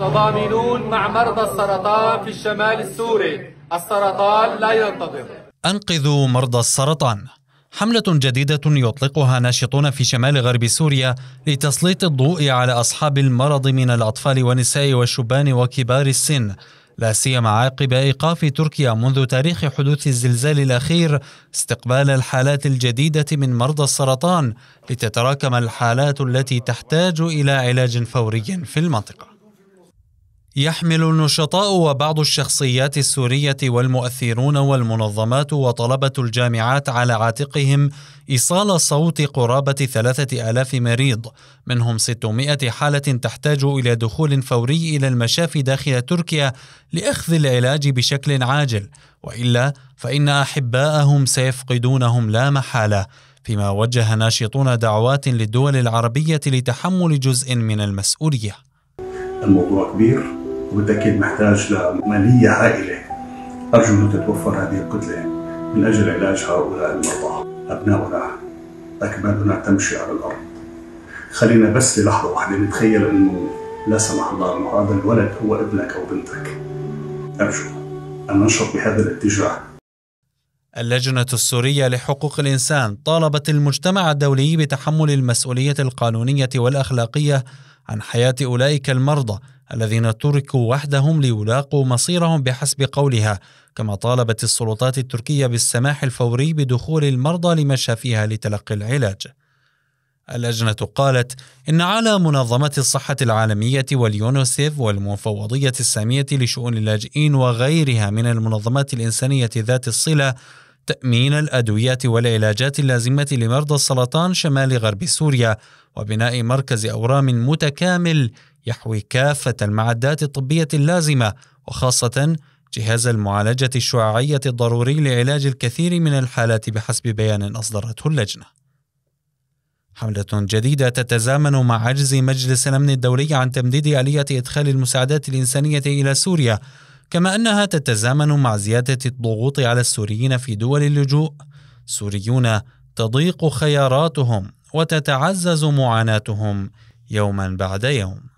متضامنون مع مرضى السرطان في الشمال السوري السرطان لا ينتظر أنقذوا مرضى السرطان حملة جديدة يطلقها ناشطون في شمال غرب سوريا لتسليط الضوء على أصحاب المرض من الأطفال والنساء والشبان وكبار السن لا سيما عقب ايقاف تركيا منذ تاريخ حدوث الزلزال الاخير استقبال الحالات الجديده من مرضى السرطان لتتراكم الحالات التي تحتاج الى علاج فوري في المنطقه يحمل النشطاء وبعض الشخصيات السورية والمؤثرون والمنظمات وطلبة الجامعات على عاتقهم إيصال صوت قرابة ثلاثة آلاف مريض منهم 600 حالة تحتاج إلى دخول فوري إلى المشافي داخل تركيا لأخذ العلاج بشكل عاجل وإلا فإن أحباءهم سيفقدونهم لا محالة فيما وجه ناشطون دعوات للدول العربية لتحمل جزء من المسؤولية الموضوع كبير وبالتاكيد محتاج لماليه هائله ارجو ان تتوفر هذه الكتله من اجل علاج هؤلاء المرضى ابناؤنا اكبادنا تمشي على الارض خلينا بس للحظه واحده نتخيل انه لا سمح الله انه هذا الولد هو ابنك او بنتك ارجو ان ننشط بهذا الاتجاه اللجنة السورية لحقوق الإنسان طالبت المجتمع الدولي بتحمل المسؤولية القانونية والأخلاقية عن حياة أولئك المرضى الذين تركوا وحدهم ليلاقوا مصيرهم بحسب قولها كما طالبت السلطات التركية بالسماح الفوري بدخول المرضى لمشافيها لتلقي العلاج اللجنة قالت إن على منظمة الصحة العالمية واليونسيف والمفوضية السامية لشؤون اللاجئين وغيرها من المنظمات الإنسانية ذات الصلة تأمين الأدوية والعلاجات اللازمة لمرضى السرطان شمال غرب سوريا وبناء مركز أورام متكامل يحوي كافة المعدات الطبية اللازمة وخاصة جهاز المعالجة الشعاعية الضروري لعلاج الكثير من الحالات بحسب بيان أصدرته اللجنة. حملة جديدة تتزامن مع عجز مجلس الأمن الدولي عن تمديد آلية إدخال المساعدات الإنسانية إلى سوريا، كما أنها تتزامن مع زيادة الضغوط على السوريين في دول اللجوء. سوريون تضيق خياراتهم وتتعزز معاناتهم يوما بعد يوم.